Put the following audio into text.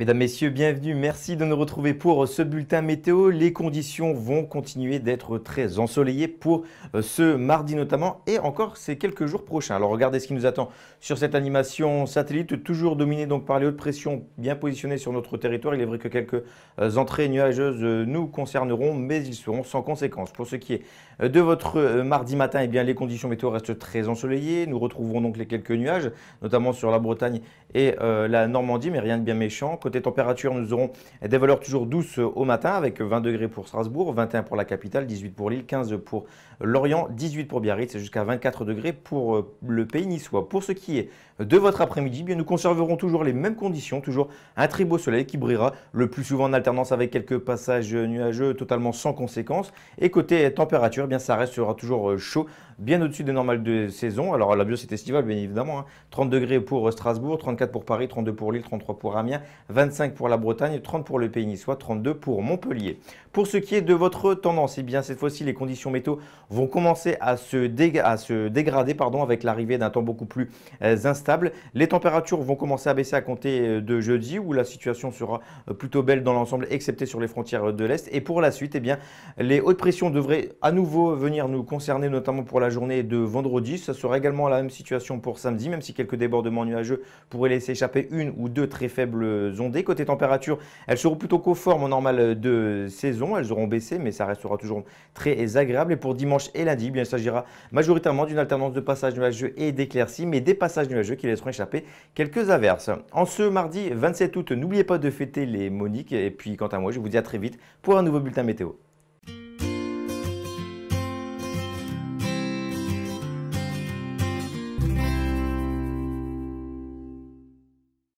Mesdames, Messieurs, bienvenue. Merci de nous retrouver pour euh, ce bulletin météo. Les conditions vont continuer d'être très ensoleillées pour euh, ce mardi notamment et encore ces quelques jours prochains. Alors regardez ce qui nous attend sur cette animation satellite, toujours dominée donc par les hautes pressions bien positionnées sur notre territoire. Il est vrai que quelques euh, entrées nuageuses nous concerneront, mais ils seront sans conséquence. Pour ce qui est de votre mardi matin, eh bien, les conditions météo restent très ensoleillées. Nous retrouverons donc les quelques nuages, notamment sur la Bretagne et la Normandie, mais rien de bien méchant Côté température, nous aurons des valeurs toujours douces euh, au matin avec 20 degrés pour Strasbourg, 21 pour la capitale, 18 pour Lille, 15 pour Lorient, 18 pour Biarritz et jusqu'à 24 degrés pour euh, le pays niçois. Pour ce qui est de votre après-midi, bien nous conserverons toujours les mêmes conditions, toujours un très beau soleil qui brillera le plus souvent en alternance avec quelques passages nuageux totalement sans conséquence. Et côté température, bien ça restera toujours euh, chaud, bien au-dessus des normales de saison. Alors la bio estivale, bien évidemment, 30 hein. degrés pour Strasbourg, 34 pour Paris, 32 pour Lille, 33 pour Amiens, 25 pour la Bretagne, 30 pour le Pays niçois, 32 pour Montpellier. Pour ce qui est de votre tendance, eh bien cette fois-ci les conditions métaux vont commencer à se, dégrader pardon, avec l'arrivée d'un temps beaucoup plus euh, instable. Les températures vont commencer à baisser à compter euh, de jeudi où la situation sera euh, plutôt belle dans l'ensemble excepté sur les frontières de l'Est. Et pour la suite, eh bien, les hautes pressions devraient à nouveau venir nous concerner notamment pour la journée de vendredi. Ça sera également la même situation pour samedi même si quelques débordements nuageux pourraient laisser échapper une ou deux très faibles des Côté température, elles seront plutôt conformes au normal euh, de saison. Elles auront baissé, mais ça restera toujours très agréable. Et pour dimanche et lundi, eh bien, il s'agira majoritairement d'une alternance de passages nuageux et d'éclaircies, mais des passages nuageux qui laisseront échapper quelques averses. En ce mardi 27 août, n'oubliez pas de fêter les moniques. Et puis, quant à moi, je vous dis à très vite pour un nouveau bulletin météo.